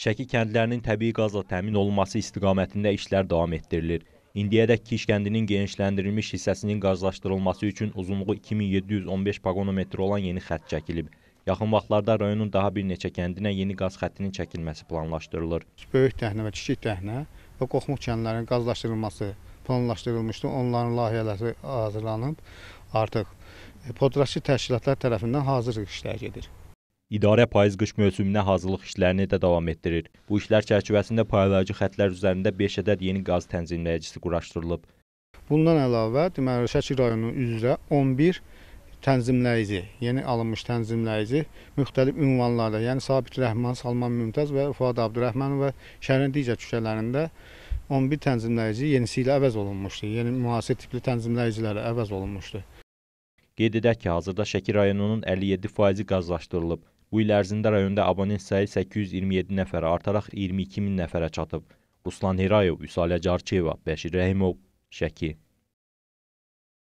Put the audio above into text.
Şəki kəndlərinin təbii qazla təmin olunması istiqamətində işlər davam etdirilir. İndiyədək Kiş kəndinin genişləndirilmiş hissəsinin qazlaşdırılması üçün uzunluğu 2715 paqonometr olan yeni xətt çəkilib. Yaxın vaxtlarda rayonun daha bir neçə kəndinə yeni qaz xəttinin çəkilməsi planlaşdırılır. Böyük dəhnə və kiçik dəhnə və qoxmuq kəndlərinin qazlaşdırılması planlaşdırılmışdı. Onların layihələri hazırlanıb artıq podraçı təşkilatlar tərəfindən hazırlıq işləri gedir. İdarə payız qış mövsümünə hazırlıq işlərini də davam etdirir. Bu işlər çərçivəsində paylayıcı xətlər üzərində 5 ədəd yeni qaz tənzimləyicisi quraşdırılıb. Bundan əlavə, deməli Şəki rayonu üzrə 11 tənzimləyici, yeni alınmış tənzimləyici müxtəlif ünvanlarda, yəni Sabit Rəhman, Salman Mümtaz və Fuad Abdurrəhmanov və şəhərin digər küçələrində 11 tənzimləyici yenisi ilə əvəz olunmuşdu. Yeni müasir tipli tənzimləyicilərə əvəz olunmuşdu. Qeyd edək ki, hazırda Şəki rayonunun 57 faizi qazlaşdırılıb. Bu il ərzində rayonda abonent sayı 827 nəfərə artaraq 22 min nəfərə çatıb. Ruslan Hirayev, Vüsalə Carçıyeva, Bəşir Rəhimov, Şəki.